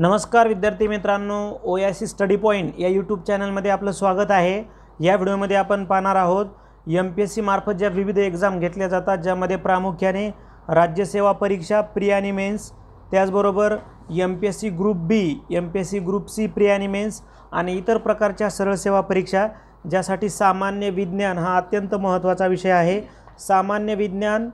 नमस्कार विद्यार्थी मित्रांनो O I C study point या यूट्यूब चॅनलमध्ये आपलं स्वागत आहे या व्हिडिओमध्ये आपण पाहणार आहोत एम पी एस सी मार्फत ज्या विविध एक्झाम घेतल्या जातात ज्यामध्ये प्रामुख्याने राज्यसेवा परीक्षा प्री आणि मेन्स त्याचबरोबर M P S C group B M P S C group C pre आणि मेन्स आणि इतर प्रकारच्या सरळसेवा परीक्षा ज्यासाठी सामान्य विज्ञान हा अत्यंत महत्त्वाचा विषय आहे सामान्य विज्ञान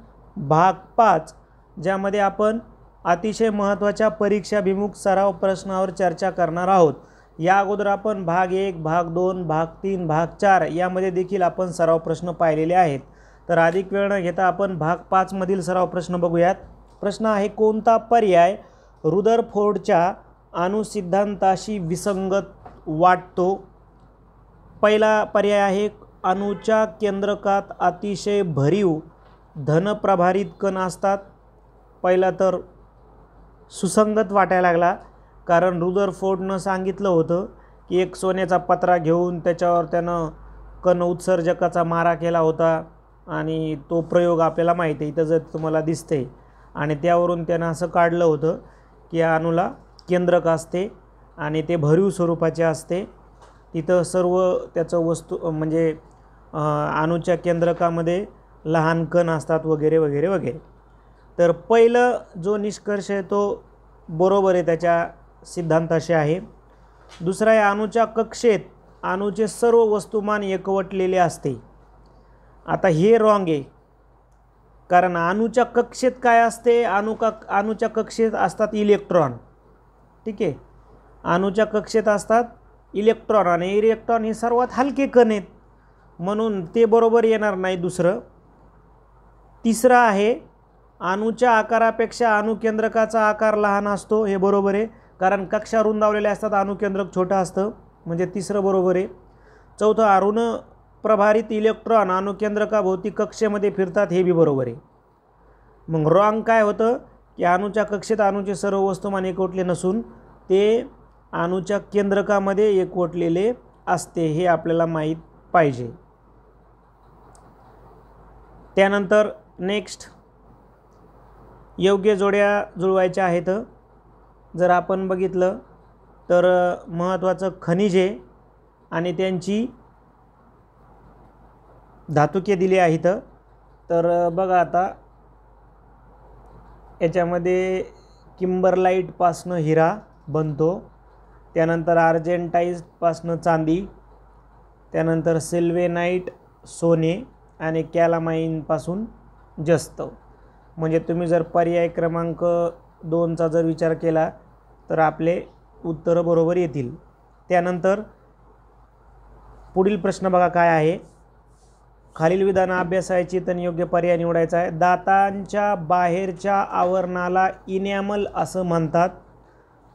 भाग पाच ज्यामध्ये आपण अतिशय महत्त्वाच्या परीक्षाभिमुख सराव प्रश्नावर चर्चा करणार आहोत या अगोदर आपण भाग एक भाग दोन भाग तीन भाग चार यामध्ये देखील आपण सराव प्रश्न पाहिलेले आहेत तर अधिक वेळ न घेता आपण भाग पाचमधील सराव प्रश्न बघूयात प्रश्न आहे कोणता पर्याय रुदरफोर्डच्या अणुसिद्धांताशी विसंगत वाटतो पहिला पर्याय आहे अणुच्या केंद्रकात अतिशय भरीव धनप्रभारित कण असतात पहिला तर सुसंगत वाटायला लागला कारण रुदर फोर्डनं सांगितलं होतं की एक सोन्याचा पत्रा घेऊन त्याच्यावर त्यानं कण उत्सर्जकाचा मारा केला होता आणि तो प्रयोग आपल्याला माहीत आहे इथं जर तुम्हाला दिसते आणि त्यावरून त्यानं असं काढलं होतं की अणूला केंद्रक असते आणि ते भरीव स्वरूपाचे असते तिथं सर्व त्याचं वस्तू म्हणजे अणूच्या केंद्रकामध्ये लहान कण असतात वगैरे वगैरे वगैरे तर पहिलं जो निष्कर्ष आहे तो बरोबर आहे त्याच्या असे आहे दुसरा आहे अणूच्या कक्षेत अणूचे सर्व वस्तुमान एकवटलेले असते आता हे रॉंग आहे कारण अणूच्या कक्षेत काय असते अणू का अणूच्या कक्षेत असतात इलेक्ट्रॉन ठीक आहे अणूच्या कक्षेत असतात इलेक्ट्रॉन आणि इलेक्ट्रॉन हे सर्वात हलके कण आहेत म्हणून ते बरोबर येणार नाही दुसरं तिसरं आहे अणूच्या आकारापेक्षा अणुकेंद्रकाचा आकार लहान असतो हे बरोबर आहे कारण कक्षा रुंदावलेल्या असतात अणुकेंद्रक छोटं असतं म्हणजे तिसरं बरोबर आहे चौथं अरुण प्रभारित इलेक्ट्रॉन अणुकेंद्रकाभोवती कक्षेमध्ये फिरतात हे बी बरोबर आहे मग रॉंग काय होतं की अणूच्या कक्षेत अणूचे सर्व वस्तुमान एकवटले नसून ते अणूच्या केंद्रकामध्ये एकवटलेले असते हे आपल्याला माहीत पाहिजे त्यानंतर नेक्स्ट योग्य जोड्या जुळवायच्या आहेत जर आपण बघितलं तर महत्त्वाचं खनिजे आणि त्यांची धातुके दिली आहेत तर बघा आता याच्यामध्ये किंबरलाईटपासनं हिरा बनतो त्यानंतर आर्जेंटाईजपासनं चांदी त्यानंतर सिल्वेनाईट सोने आणि कॅलामाईनपासून जस्त म्हणजे तुम्ही जर पर्याय क्रमांक दोनचा जर विचार केला तर आपले उत्तरं बरोबर येतील त्यानंतर पुढील प्रश्न बघा काय आहे खालील विधानं अभ्यासायची तर योग्य पर्याय निवडायचा आहे दातांच्या बाहेरच्या आवरणाला इनॅमल असं म्हणतात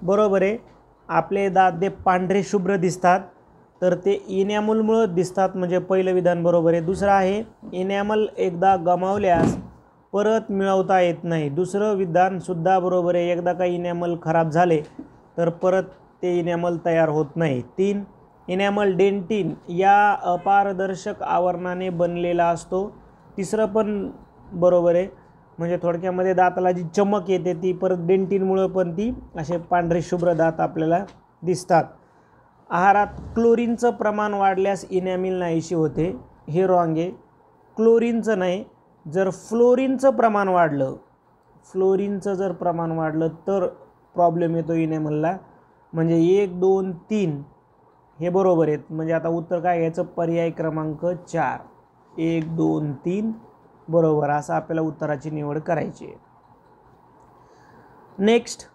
बरोबर आहे आपले दात पांढरे शुभ्र दिसतात तर ते इनॅमलमुळं दिसतात म्हणजे पहिलं विधान बरोबर आहे दुसरं आहे इनॅमल एकदा गमावल्यास परत मिळवता येत नाही दुसरं विधानसुद्धा बरोबर आहे एकदा का इनॅमल खराब झाले तर परत ते इनॅमल तयार होत नाही तीन इनॅमल डेंटिन या अपारदर्शक आवरणाने बनलेला असतो तिसरं पण बरोबर आहे म्हणजे थोडक्यामध्ये दाताला जी चमक येते ती परत डेंटिनमुळं पण ती असे पांढरे शुभ्र दात आपल्याला दिसतात आहारात क्लोरीनचं प्रमाण वाढल्यास इनॅमिल नाहीशी होते हे रॉंग आहे क्लोरीनचं नाही जर फ्लोरीनचं प्रमाण वाढलं फ्लोरीनचं जर प्रमाण वाढलं तर प्रॉब्लेम येतो इनेमलला म्हणजे एक दोन तीन हे बरोबर आहेत म्हणजे आता उत्तर काय याचं पर्याय क्रमांक चार एक दोन तीन बरोबर असं आपल्याला उत्तराची निवड करायची आहे नेक्स्ट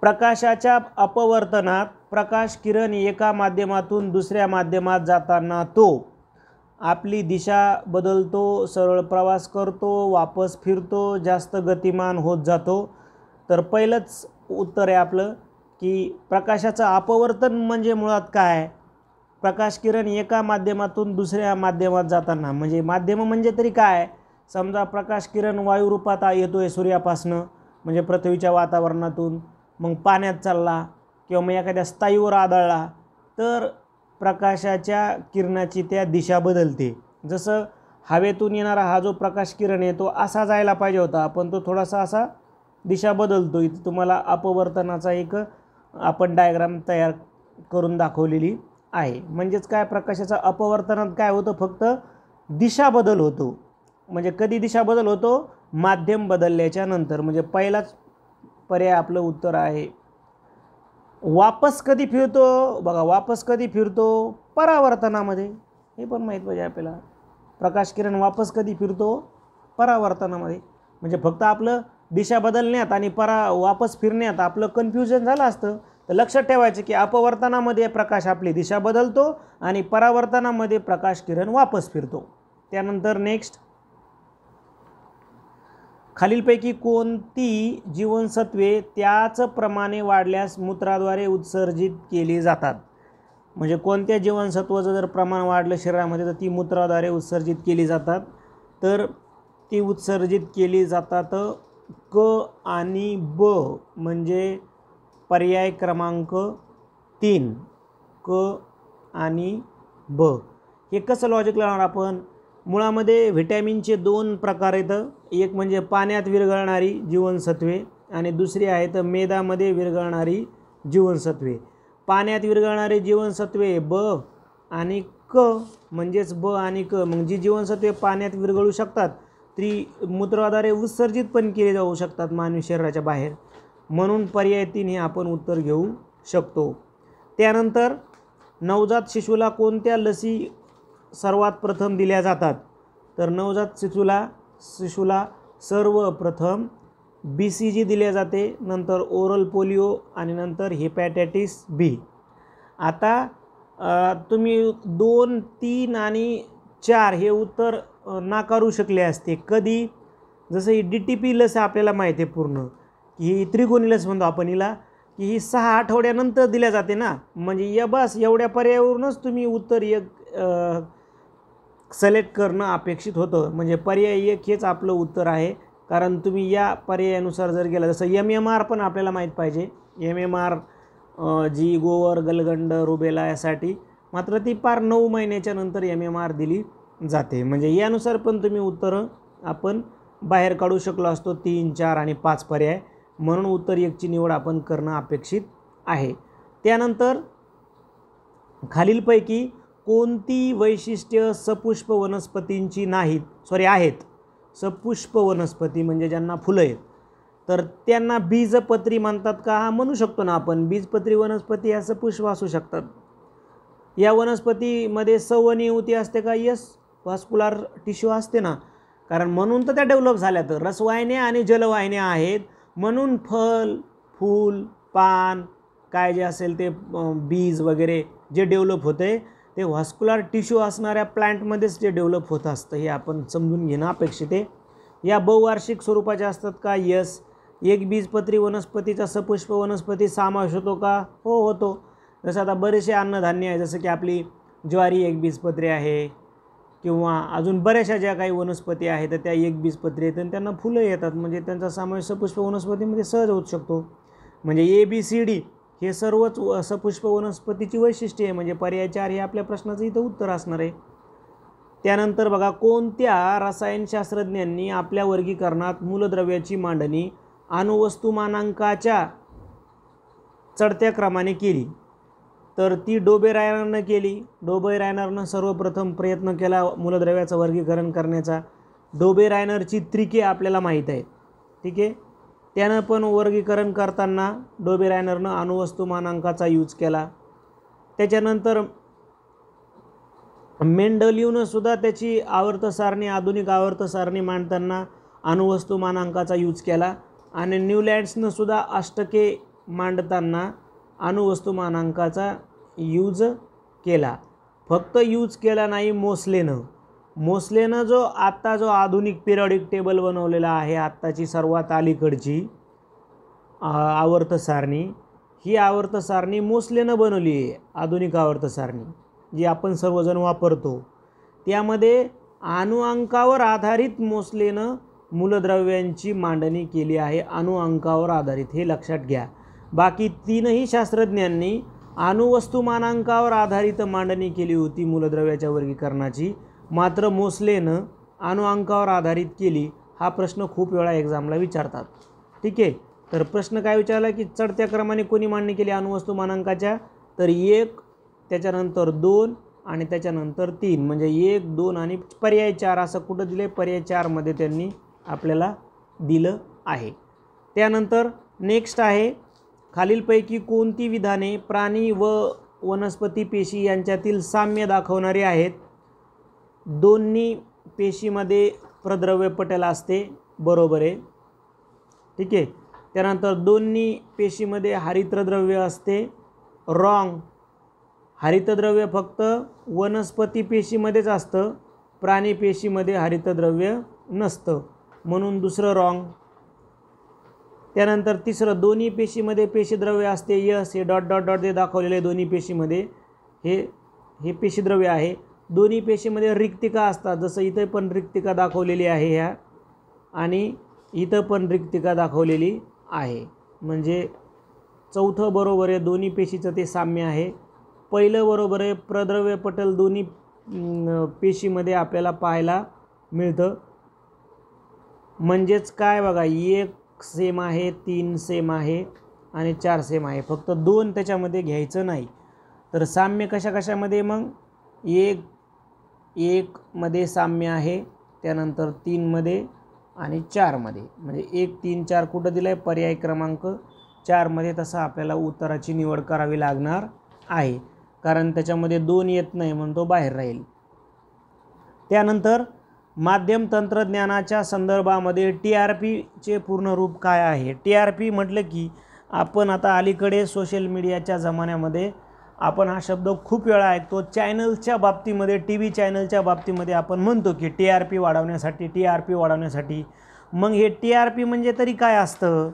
प्रकाशाच्या अपवर्तनात प्रकाश किरण एका माध्यमातून दुसऱ्या माध्यमात जाताना तो आपली दिशा बदलतो सरळ प्रवास करतो वापस फिरतो जास्त गतिमान होत जातो तर पहिलंच उत्तर आहे आपलं की प्रकाशाचं अपवर्तन म्हणजे मुळात काय प्रकाश किरण एका माध्यमातून दुसऱ्या माध्यमात जाताना म्हणजे माध्यम म्हणजे तरी काय समजा प्रकाश किरण वायुरूपात येतो आहे सूर्यापासनं म्हणजे पृथ्वीच्या वातावरणातून मग पाण्यात चालला किंवा मग एखाद्या स्थायीवर आदळला तर प्रकाशाच्या किरणाची त्या दिशा बदलते जसं हवेतून येणारा हा जो प्रकाश किरण आहे तो असा जायला पाहिजे होता पण तो थोडासा असा दिशा बदलतो इथे तुम्हाला अपवर्तनाचा एक आपण डायग्राम तयार करून दाखवलेली आहे म्हणजेच काय प्रकाशाचा अपवर्तनात काय होतं फक्त दिशा बदल होतो म्हणजे कधी दिशा बदल होतो माध्यम बदलल्याच्या नंतर म्हणजे पहिलाच पर्याय आपलं उत्तर आहे वापस कधी फिरतो बघा वापस कधी फिरतो परावर्तनामध्ये हे पण माहीत पाहिजे आपल्याला प्रकाश किरण वापस कधी फिरतो परावर्तनामध्ये म्हणजे फक्त आपलं दिशा बदलण्यात आणि परा वापस फिरण्यात आपलं कन्फ्युजन झालं असतं तर लक्षात ठेवायचं की अपवर्तनामध्ये प्रकाश आपली दिशा बदलतो आणि परावर्तनामध्ये प्रकाश किरण वापस फिरतो त्यानंतर नेक्स्ट खालीलपैकी कोणती जीवनसत्वे त्याच प्रमाणे वाढल्यास मूत्राद्वारे उत्सर्जित केली जातात म्हणजे कोणत्या जीवनसत्वाचं जर प्रमाण वाढलं शरीरामध्ये तर ती मूत्राद्वारे उत्सर्जित केली जातात तर ती उत्सर्जित केली जातात क आणि ब म्हणजे पर्याय क्रमांक तीन क आणि ब हे कसं लॉजिक लावणार आपण मुळामध्ये व्हिटॅमिनचे दोन प्रकार आहेत एक म्हणजे पाण्यात विरघळणारी जीवनसत्वे आणि दुसरी आहेत मेदामध्ये विरघळणारी जीवनसत्वे पाण्यात विरघळणारे जीवनसत्वे ब आणि क म्हणजेच ब आणि क मग जी जीवनसत्वे पाण्यात विरघळू शकतात ती मूत्राद्वारे उत्सर्जित पण केली जाऊ शकतात मानवी शरीराच्या बाहेर म्हणून पर्याय तीन हे आपण उत्तर घेऊ शकतो त्यानंतर नवजात शिशूला कोणत्या लसी सर्वात प्रथम दिल्या जातात तर नवजात शिशूला शिशूला सर्वप्रथम बी सी जी दिल्या जाते नंतर ओरल पोलिओ आणि नंतर हिपॅटायटिस बी आता तुम्ही दोन तीन आणि चार हे उत्तर नाकारू शकले असते कधी जसं ही डी टी पी लस आपल्याला माहिती आहे पूर्ण की ही त्रिगुणी लस म्हणतो आपण हिला की ही सहा आठवड्यानंतर दिल्या जाते ना म्हणजे या बस एवढ्या पर्यायावरूनच तुम्ही उत्तर एक सिलेक्ट करणं अपेक्षित होतं म्हणजे पर्याय एक हेच आपलं उत्तर आहे कारण तुम्ही या पर्यायानुसार जर गेला जसं एम एम आर पण आपल्याला माहीत पाहिजे एम एम आर जी गोवर गलगंड रुबेला यासाठी मात्र ती पार नऊ महिन्याच्या नंतर एम एम आर दिली जाते म्हणजे यानुसार पण तुम्ही उत्तरं आपण बाहेर काढू शकलो असतो तीन चार आणि पाच पर्याय म्हणून उत्तर एकची निवड आपण करणं अपेक्षित आहे त्यानंतर खालीलपैकी कोणती वैशिष्ट्य सपुष्प वनस्पतींची नाहीत सॉरी आहेत सपुष्प वनस्पती म्हणजे ज्यांना फुलं आहेत तर त्यांना बीजपत्री म्हणतात का हा म्हणू शकतो ना आपण बीजपत्री वनस्पती ह्या सपुष्प असू शकतात या वनस्पतीमध्ये सवनियुती असते का यस वास्कुलार टिश्यू असते ना कारण म्हणून तर त्या डेव्हलप झाल्या तर रसवाहिन्या आणि जलवाहिन्या आहेत म्हणून फल फूल पान काय जे असेल ते बीज वगैरे जे डेव्हलप होते ते व्हॉस्क्युलर टिश्यू असणाऱ्या प्लांटमध्येच जे डेव्हलप होत असतं हे आपण समजून घेणं अपेक्षित आहे या बहुवार्षिक स्वरूपाच्या असतात का यस एक बीजपत्री वनस्पतीचा सपुष्प वनस्पती समावेश होतो का हो होतो जसं आता बरेचसे अन्नधान्य आहे जसं की आपली ज्वारी एक बीजपत्री आहे किंवा अजून बऱ्याचशा ज्या काही वनस्पती आहेत तर त्या एक बीजपत्री आहेत आणि त्यांना फुलं येतात म्हणजे त्यांचा समावेश सपुष्प वनस्पतीमध्ये सहज होऊ शकतो म्हणजे ए बी सी डी हे सर्वच सपुष्प वनस्पतीची वैशिष्ट्ये आहे म्हणजे पर्याय चार हे आपल्या प्रश्नाचं इथं उत्तर असणार आहे त्यानंतर बघा कोणत्या रसायनशास्त्रज्ञांनी आपल्या वर्गीकरणात मूलद्रव्याची मांडणी अणुवस्तुमानांकाच्या चढत्या क्रमाने केली तर ती डोबे रायनरनं केली डोबे रायनरनं सर्वप्रथम प्रयत्न केला मूलद्रव्याचं वर्गीकरण करण्याचा डोबे रायनरची त्रिके आपल्याला माहीत आहे ठीक आहे त्यानं पण वर्गीकरण करताना डोबे रायनरनं अणुवस्तुमानांकाचा यूज केला त्याच्यानंतर मेंडलिवनंसुद्धा सुद्धा त्याची आवर्त सारणी आधुनिक आवर्त सारणी मांडताना अणुवस्तुमानांकाचा यूज केला आणि न्यूलँड्सनं सुद्धा अष्टके मांडताना अणुवस्तुमानांकाचा यूज केला फक्त यूज केला नाही मोसलेनं मोसलेनं जो आत्ता जो आधुनिक पिरियडिक टेबल बनवलेला आहे आत्ताची सर्वात अलीकडची आवर्तसारणी ही आवर्तसारणी मोसलेनं बनवली आहे आधुनिक आवर्तसारणी जी आपण सर्वजण वापरतो त्यामध्ये अणुअंकावर आधारित मोसलेनं मूलद्रव्यांची मांडणी केली आहे अणुअंकावर आधारित हे लक्षात घ्या बाकी तीनही शास्त्रज्ञांनी अणुवस्तुमानांकावर आधारित मांडणी केली होती मूलद्रव्याच्या वर्गीकरणाची मात्र मोसलेनं अनुअंकावर आधारित केली हा प्रश्न खूप वेळा एक्झामला विचारतात ठीक आहे तर प्रश्न काय विचारला की चढत्या क्रमाने कोणी मांडणी केली अणुवस्तू मानांकाच्या तर एक त्याच्यानंतर दोन आणि त्याच्यानंतर तीन म्हणजे एक दोन आणि पर्याय चार असं कुठं दिले पर्याय चारमध्ये त्यांनी आपल्याला दिलं आहे त्यानंतर नेक्स्ट आहे खालीलपैकी कोणती विधाने प्राणी व वनस्पती पेशी यांच्यातील साम्य दाखवणारी आहेत दोन्ही पेशीमध्ये प्रद्रव्य पटल असते बरोबर आहे ठीक आहे त्यानंतर दोन्ही पेशीमध्ये हरितद्रव्य असते रॉंग हरितद्रव्य फक्त वनस्पती पेशीमध्येच असतं प्राणी पेशीमध्ये हरितद्रव्य नसतं म्हणून दुसरं रॉंग त्यानंतर तिसरं दोन्ही पेशीमध्ये पेशीद्रव्य असते यस हे डॉट डॉट डॉट जे दाखवलेले दोन्ही पेशीमध्ये हे हे पेशीद्रव्य आहे दोन्ही पेशीमध्ये रिक्तिका असतात जसं इथं पण रिक्तिका दाखवलेली आहे ह्या आणि इथं पण रिक्तिका दाखवलेली आहे म्हणजे चौथं बरोबर आहे दोन्ही पेशीचं ते साम्य आहे पहिलं बरोबर आहे प्रद्रव्य पटल दोन्ही पेशीमध्ये आपल्याला पाहायला मिळतं म्हणजेच काय बघा एक सेम आहे तीन सेम आहे आणि चार सेम आहे फक्त दोन त्याच्यामध्ये घ्यायचं नाही तर साम्य कशा कशामध्ये मग एक एकमध्ये साम्य आहे त्यानंतर तीनमध्ये आणि चारमध्ये म्हणजे एक तीन चार कुठं दिलं आहे पर्याय क्रमांक चारमध्ये तसं आपल्याला उत्तराची निवड करावी लागणार आहे कारण त्याच्यामध्ये दोन येत नाही म्हणून तो बाहेर राहील त्यानंतर माध्यम तंत्रज्ञानाच्या संदर्भामध्ये टी आर पीचे पूर्ण रूप काय आहे टी आर पी म्हटलं की आपण आता अलीकडे सोशल मीडियाच्या जमान्यामध्ये आपण हा शब्द खूप वेळा ऐकतो चॅनलच्या बाबतीमध्ये टी व्ही चॅनलच्या बाबतीमध्ये आपण म्हणतो की टी आर पी वाढवण्यासाठी टी आर पी वाढवण्यासाठी मग हे टी आर पी म्हणजे तरी काय असतं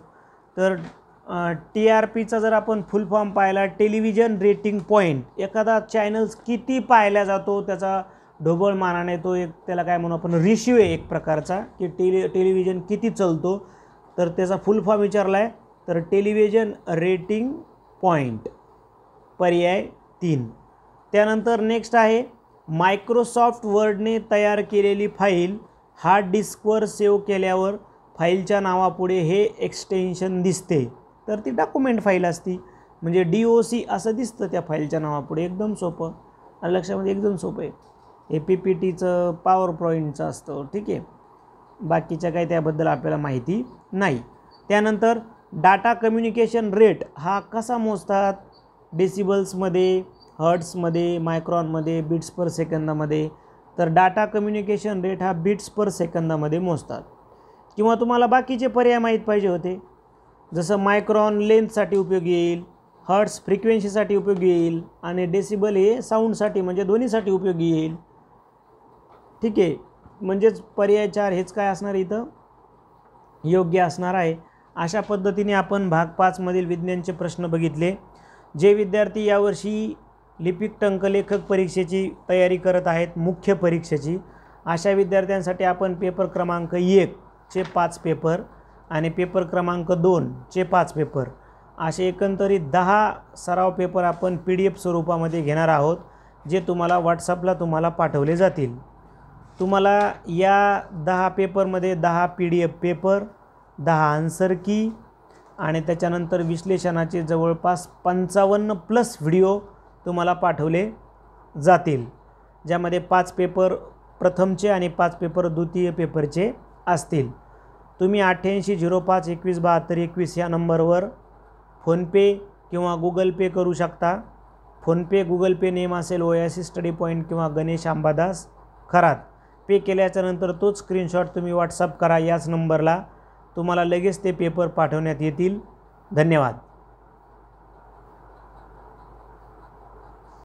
तर टी आर पीचा जर आपण फुल फॉर्म पाहिला टेलिव्हिजन रेटिंग पॉईंट एखादा चॅनल्स किती पाहिला जातो त्याचा ढोबळ मानाने तो एक त्याला काय म्हणू आपण रेशिओ आहे एक प्रकारचा की टेलि टेलिव्हिजन किती चालतो तर त्याचा फुल फॉर्म विचारला आहे तर टेलिव्हिजन रेटिंग पॉईंट पर्याय तीन त्यानंतर नेक्स्ट आहे मायक्रोसॉफ्ट वर्डने तयार केलेली फाईल हार्ड डिस्कवर सेव्ह केल्यावर फाईलच्या नावापुढे हे एक्सटेन्शन दिसते तर ती डॉक्युमेंट फाईल असती म्हणजे डी ओ सी असं दिसतं त्या फाईलच्या नावापुढे एकदम सोपं आणि लक्षामध्ये एकदम सोपं आहे हे पी पी टीचं पॉवर पॉईंटचं असतं ठीक आहे बाकीच्या काही त्याबद्दल आपल्याला माहिती नाही त्यानंतर डाटा कम्युनिकेशन रेट हा कसा मोजतात डेसिबल्समध्ये हर्ट्समध्ये मायक्रॉनमध्ये बिट्स पर सेकंदामध्ये तर डाटा कम्युनिकेशन रेट हा बिट्स पर सेकंदामध्ये मोजतात किंवा तुम्हाला बाकीचे पर्याय माहीत पाहिजे होते जसं मायक्रॉन लेन्थसाठी उपयोगी येईल हर्ट्स फ्रिक्वेन्सीसाठी उपयोगी येईल आणि डेसिबल हे साऊंडसाठी म्हणजे दोन्हीसाठी उपयोगी येईल ठीक आहे म्हणजेच पर्याय चार हेच काय असणार इथं योग्य असणार आहे अशा पद्धतीने आपण भाग पाचमधील विज्ञानचे प्रश्न बघितले जे विद्यार्थी यावर्षी लिपिक टंकलेखक परीक्षेची तयारी करत आहेत मुख्य परीक्षेची अशा विद्यार्थ्यांसाठी आपण पेपर क्रमांक एक चे पाच पेपर आणि पेपर क्रमांक दोन चे पाच पेपर असे एकंदरीत दहा सराव पेपर आपण पी डी एफ स्वरूपामध्ये घेणार आहोत जे तुम्हाला व्हॉट्सअपला तुम्हाला पाठवले जातील तुम्हाला या दहा पेपरमध्ये दहा पी डी एफ पेपर दहा आन्सर की आणि त्याच्यानंतर विश्लेषणाचे जवळपास पंचावन्न प्लस व्हिडिओ तुम्हाला पाठवले जातील ज्यामध्ये पाच पेपर प्रथमचे आणि पाच पेपर द्वितीय पेपरचे असतील तुम्ही अठ्ठ्याऐंशी झिरो पाच एकवीस बहात्तर एकवीस या नंबरवर फोनपे किंवा गुगल पे करू शकता फोनपे गुगल पे नेम असेल ओयासी स्टडी पॉईंट किंवा गणेश अंबादास खरात पे केल्याच्यानंतर तोच स्क्रीनशॉट तुम्ही व्हॉट्सअप करा याच नंबरला तुम्हाला लगेच ते पेपर पाठवण्यात येतील धन्यवाद